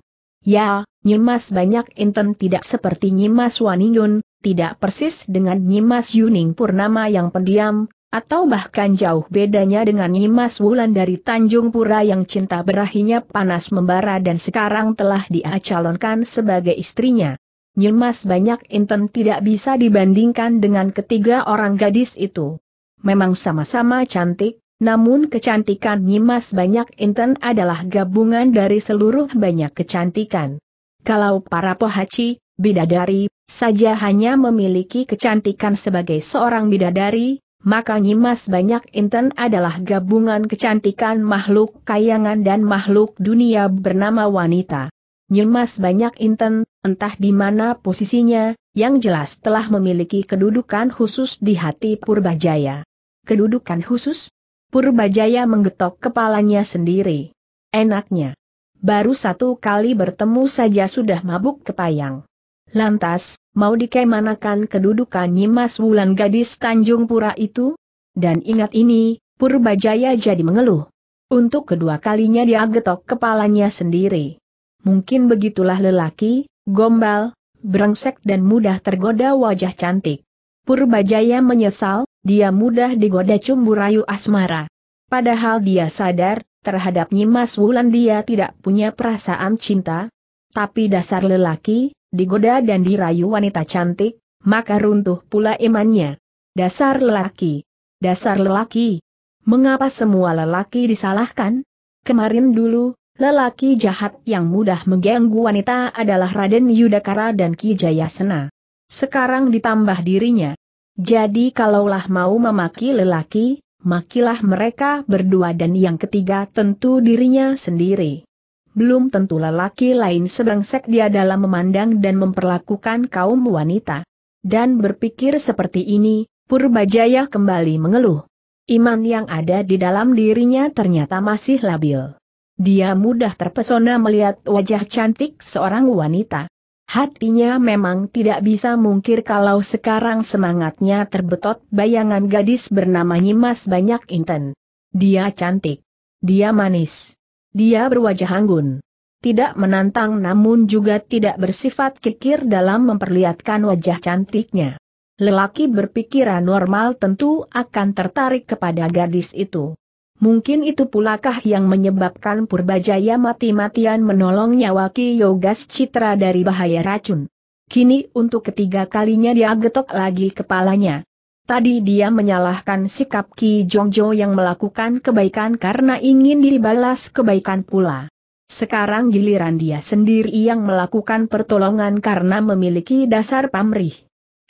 Ya, Nyimas Banyak Inten tidak seperti Nyimas Waningun, tidak persis dengan Nyimas Yuning Purnama yang pendiam, atau bahkan jauh bedanya dengan Nyimas Wulan dari Tanjung Pura yang cinta berahinya panas membara dan sekarang telah dia calonkan sebagai istrinya. Nyemas banyak inten tidak bisa dibandingkan dengan ketiga orang gadis itu. Memang sama-sama cantik, namun kecantikan Nyemas banyak inten adalah gabungan dari seluruh banyak kecantikan. Kalau para pohaci, bidadari, saja hanya memiliki kecantikan sebagai seorang bidadari, maka Nyimas banyak inten adalah gabungan kecantikan makhluk kayangan dan makhluk dunia bernama wanita. Nyemas banyak inten, entah di mana posisinya, yang jelas telah memiliki kedudukan khusus di hati Purbajaya. Kedudukan khusus? Purbajaya menggetok kepalanya sendiri. Enaknya. Baru satu kali bertemu saja sudah mabuk kepayang. Lantas, mau dikemanakan kedudukan Nyimas Wulan gadis Tanjung Pura itu? Dan ingat ini, Purbajaya jadi mengeluh. Untuk kedua kalinya dia getok kepalanya sendiri mungkin begitulah lelaki, gombal, brengsek dan mudah tergoda wajah cantik. Purbajaya menyesal, dia mudah digoda cumbu rayu asmara. Padahal dia sadar, terhadap Nyimas Wulan dia tidak punya perasaan cinta. Tapi dasar lelaki, digoda dan dirayu wanita cantik, maka runtuh pula imannya. Dasar lelaki. Dasar lelaki. Mengapa semua lelaki disalahkan? Kemarin dulu, Lelaki jahat yang mudah mengganggu wanita adalah Raden Yudakara dan Ki Jayasena. Sekarang ditambah dirinya. Jadi kalaulah mau memaki lelaki, makilah mereka berdua dan yang ketiga tentu dirinya sendiri. Belum tentu lelaki lain sebrengsek dia dalam memandang dan memperlakukan kaum wanita. Dan berpikir seperti ini, Purbajaya kembali mengeluh. Iman yang ada di dalam dirinya ternyata masih labil. Dia mudah terpesona melihat wajah cantik seorang wanita. Hatinya memang tidak bisa mungkir kalau sekarang semangatnya terbetot bayangan gadis bernama Nyimas Banyak Inten. Dia cantik. Dia manis. Dia berwajah anggun. Tidak menantang namun juga tidak bersifat kikir dalam memperlihatkan wajah cantiknya. Lelaki berpikiran normal tentu akan tertarik kepada gadis itu. Mungkin itu pulakah yang menyebabkan Purbajaya mati-matian menolong nyawa Ki Yogas Citra dari bahaya racun. Kini untuk ketiga kalinya dia getok lagi kepalanya. Tadi dia menyalahkan sikap Ki Jongjo yang melakukan kebaikan karena ingin dibalas kebaikan pula. Sekarang giliran dia sendiri yang melakukan pertolongan karena memiliki dasar pamrih.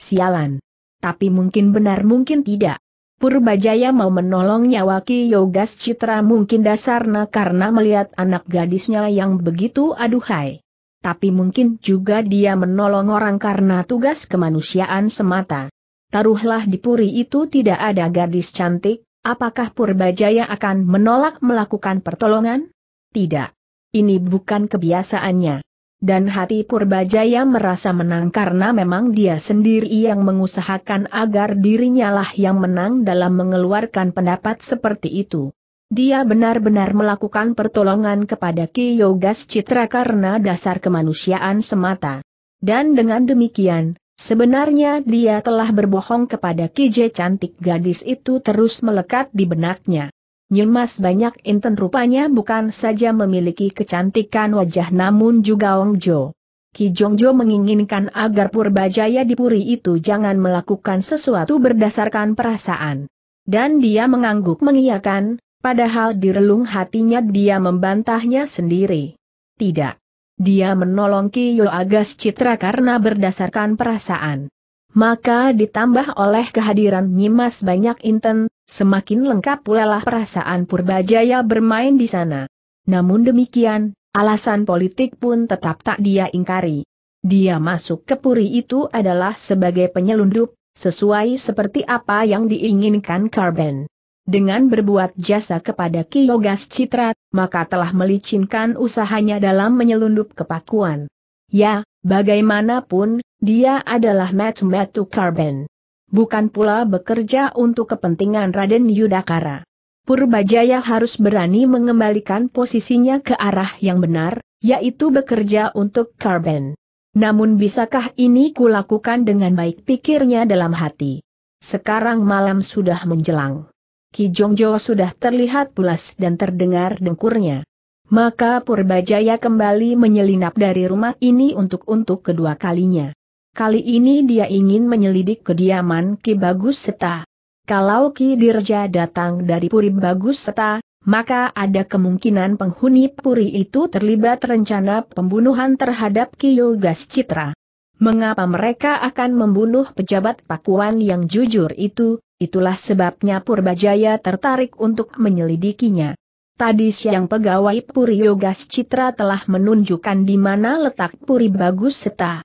Sialan. Tapi mungkin benar mungkin tidak. Purbajaya mau menolong nyawa Ki Yogas Citra mungkin dasarnya karena melihat anak gadisnya yang begitu aduhai. Tapi mungkin juga dia menolong orang karena tugas kemanusiaan semata. Taruhlah di puri itu tidak ada gadis cantik, apakah Purbajaya akan menolak melakukan pertolongan? Tidak. Ini bukan kebiasaannya dan hati Purbajaya merasa menang karena memang dia sendiri yang mengusahakan agar dirinya lah yang menang dalam mengeluarkan pendapat seperti itu. Dia benar-benar melakukan pertolongan kepada Ki Yogas Citra karena dasar kemanusiaan semata. Dan dengan demikian, sebenarnya dia telah berbohong kepada Ki Je cantik gadis itu terus melekat di benaknya. Nyemas banyak inten rupanya bukan saja memiliki kecantikan wajah namun juga Jo. Ki Jong Jo menginginkan agar Purbajaya di Puri itu jangan melakukan sesuatu berdasarkan perasaan. Dan dia mengangguk mengiyakan, padahal di relung hatinya dia membantahnya sendiri. Tidak. Dia menolong Ki Agas Citra karena berdasarkan perasaan. Maka ditambah oleh kehadiran Nyimas banyak inten, semakin lengkap pula lah perasaan Purbajaya bermain di sana. Namun demikian, alasan politik pun tetap tak dia ingkari. Dia masuk ke Puri itu adalah sebagai penyelundup, sesuai seperti apa yang diinginkan Karben. Dengan berbuat jasa kepada Kiyogas Citrat, maka telah melicinkan usahanya dalam menyelundup kepakuan. Ya, bagaimanapun, dia adalah metu Karben. Bukan pula bekerja untuk kepentingan Raden Yudakara. Purbajaya harus berani mengembalikan posisinya ke arah yang benar, yaitu bekerja untuk Karben. Namun bisakah ini kulakukan dengan baik pikirnya dalam hati. Sekarang malam sudah menjelang. Ki Jongjo sudah terlihat pulas dan terdengar dengkurnya. Maka Purbajaya kembali menyelinap dari rumah ini untuk untuk kedua kalinya. Kali ini dia ingin menyelidik kediaman Ki Bagus Seta. Kalau Ki Dirja datang dari Puri Bagus Seta, maka ada kemungkinan penghuni Puri itu terlibat rencana pembunuhan terhadap Ki Yogas Citra. Mengapa mereka akan membunuh pejabat Pakuan yang jujur itu, itulah sebabnya Purbajaya tertarik untuk menyelidikinya. Tadi siang pegawai Puri Yogas Citra telah menunjukkan di mana letak Puri Bagus Seta.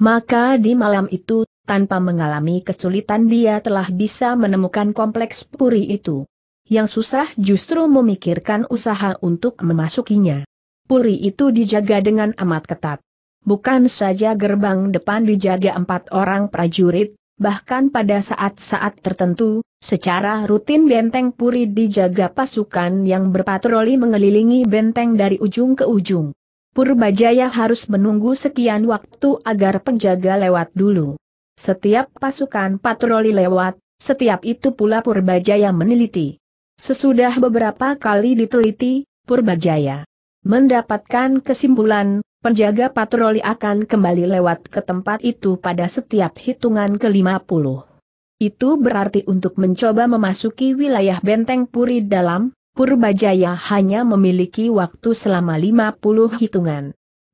Maka di malam itu, tanpa mengalami kesulitan dia telah bisa menemukan kompleks puri itu. Yang susah justru memikirkan usaha untuk memasukinya. Puri itu dijaga dengan amat ketat. Bukan saja gerbang depan dijaga empat orang prajurit, bahkan pada saat-saat tertentu, secara rutin benteng puri dijaga pasukan yang berpatroli mengelilingi benteng dari ujung ke ujung. Purbajaya harus menunggu sekian waktu agar penjaga lewat dulu. Setiap pasukan patroli lewat, setiap itu pula Purbajaya meneliti. Sesudah beberapa kali diteliti, Purbajaya mendapatkan kesimpulan, penjaga patroli akan kembali lewat ke tempat itu pada setiap hitungan ke-50. Itu berarti untuk mencoba memasuki wilayah benteng Puri dalam, Purbajaya hanya memiliki waktu selama 50 hitungan.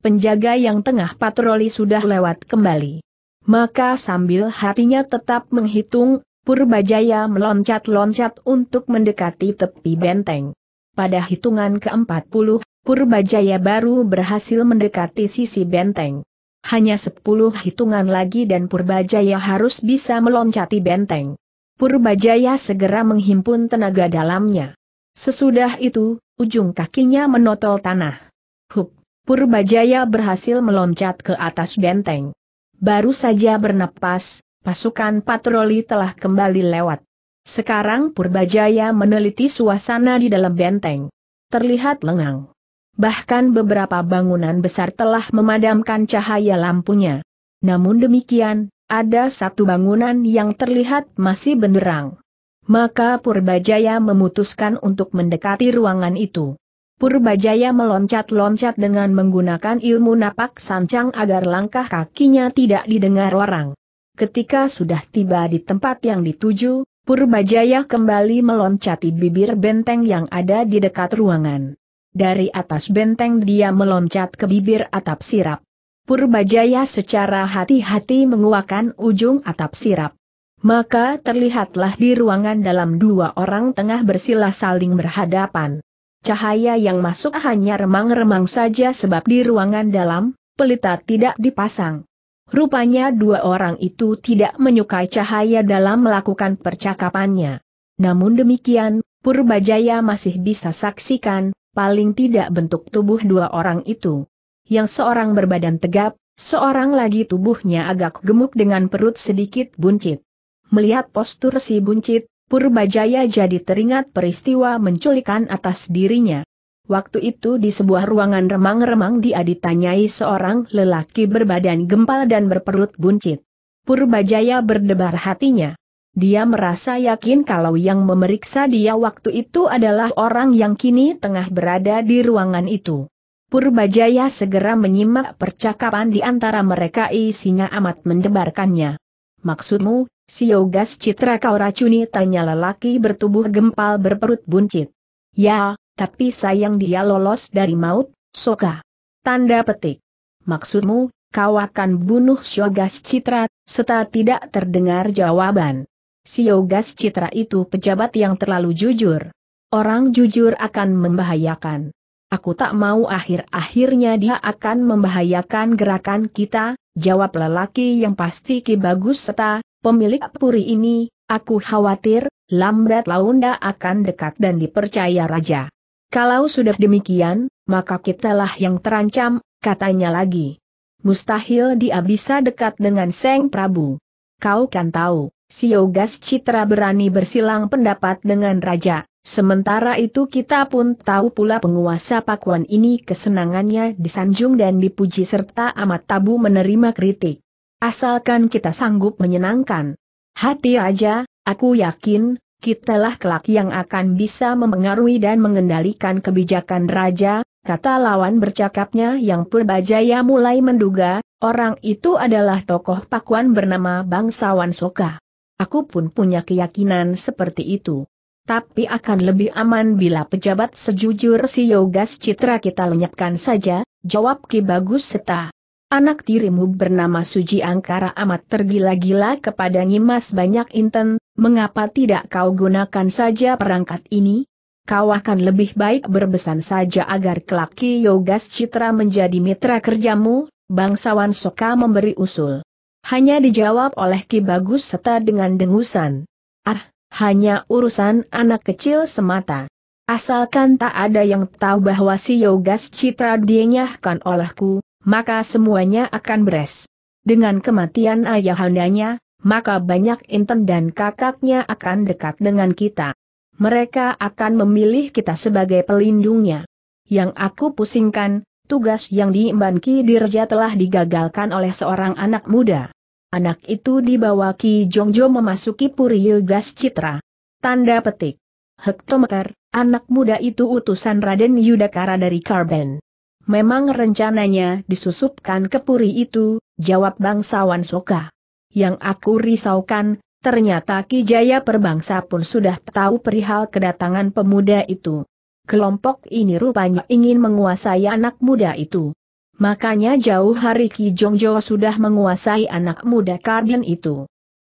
Penjaga yang tengah patroli sudah lewat kembali. Maka sambil hatinya tetap menghitung, Purbajaya meloncat-loncat untuk mendekati tepi benteng. Pada hitungan ke-40, Purbajaya baru berhasil mendekati sisi benteng. Hanya 10 hitungan lagi dan Purbajaya harus bisa meloncati benteng. Purbajaya segera menghimpun tenaga dalamnya. Sesudah itu, ujung kakinya menotol tanah. Hup, Purbajaya berhasil meloncat ke atas benteng. Baru saja bernapas, pasukan patroli telah kembali lewat. Sekarang Purbajaya meneliti suasana di dalam benteng. Terlihat lengang. Bahkan beberapa bangunan besar telah memadamkan cahaya lampunya. Namun demikian, ada satu bangunan yang terlihat masih benderang. Maka Purbajaya memutuskan untuk mendekati ruangan itu. Purbajaya meloncat-loncat dengan menggunakan ilmu napak sancang agar langkah kakinya tidak didengar orang. Ketika sudah tiba di tempat yang dituju, Purbajaya kembali meloncati bibir benteng yang ada di dekat ruangan. Dari atas benteng dia meloncat ke bibir atap sirap. Purbajaya secara hati-hati menguakan ujung atap sirap. Maka terlihatlah di ruangan dalam dua orang tengah bersila saling berhadapan. Cahaya yang masuk hanya remang-remang saja sebab di ruangan dalam, pelita tidak dipasang. Rupanya dua orang itu tidak menyukai cahaya dalam melakukan percakapannya. Namun demikian, Purbajaya masih bisa saksikan, paling tidak bentuk tubuh dua orang itu. Yang seorang berbadan tegap, seorang lagi tubuhnya agak gemuk dengan perut sedikit buncit. Melihat postur si buncit, Purbajaya jadi teringat peristiwa menculikan atas dirinya. Waktu itu di sebuah ruangan remang-remang dia ditanyai seorang lelaki berbadan gempal dan berperut buncit. Purbajaya berdebar hatinya. Dia merasa yakin kalau yang memeriksa dia waktu itu adalah orang yang kini tengah berada di ruangan itu. Purbajaya segera menyimak percakapan di antara mereka isinya amat mendebarkannya. Maksudmu, Siogas Citra kau racuni tanya lelaki bertubuh gempal berperut buncit. Ya, tapi sayang dia lolos dari maut, Soka. Tanda petik. Maksudmu, kau akan bunuh Siogas Citra, serta tidak terdengar jawaban. Siogas Citra itu pejabat yang terlalu jujur. Orang jujur akan membahayakan. Aku tak mau akhir-akhirnya dia akan membahayakan gerakan kita, jawab lelaki yang pasti Ki Bagus Seta, pemilik puri ini, aku khawatir, lambat launda akan dekat dan dipercaya raja. Kalau sudah demikian, maka kitalah yang terancam, katanya lagi. Mustahil dia bisa dekat dengan Seng Prabu. Kau kan tahu, Yogas Citra berani bersilang pendapat dengan raja, sementara itu kita pun tahu pula penguasa Pakuan ini kesenangannya disanjung dan dipuji serta amat tabu menerima kritik. Asalkan kita sanggup menyenangkan hati aja, aku yakin, kitalah kelak yang akan bisa memengaruhi dan mengendalikan kebijakan raja, kata lawan bercakapnya yang Purbajaya mulai menduga, orang itu adalah tokoh pakuan bernama Bangsawan Soka. Aku pun punya keyakinan seperti itu. Tapi akan lebih aman bila pejabat sejujur si Yogas Citra kita lenyapkan saja, jawab Ki Bagus Seta. Anak tirimu bernama Suji Angkara amat tergila-gila kepada Nyimas Banyak Inten, mengapa tidak kau gunakan saja perangkat ini? Kau akan lebih baik berbesan saja agar kelaki Yogas Citra menjadi mitra kerjamu, bangsawan Soka memberi usul. Hanya dijawab oleh Ki Bagus serta dengan dengusan. Ah, hanya urusan anak kecil semata. Asalkan tak ada yang tahu bahwa si Yogas Citra dienyahkan olehku, maka semuanya akan beres. Dengan kematian ayahandanya, maka banyak inten dan kakaknya akan dekat dengan kita. Mereka akan memilih kita sebagai pelindungnya. Yang aku pusingkan, tugas yang diimbangi Ki Dirja telah digagalkan oleh seorang anak muda. Anak itu dibawa Ki Jongjo memasuki Puri Gas Citra. Tanda petik. Hektometer, anak muda itu utusan Raden Yudakara dari Karben. Memang rencananya disusupkan ke puri itu, jawab bangsawan Soka. Yang aku risaukan, ternyata Ki Jaya Perbangsa pun sudah tahu perihal kedatangan pemuda itu. Kelompok ini rupanya ingin menguasai anak muda itu. Makanya jauh hari Ki Jongjo sudah menguasai anak muda Kardian itu.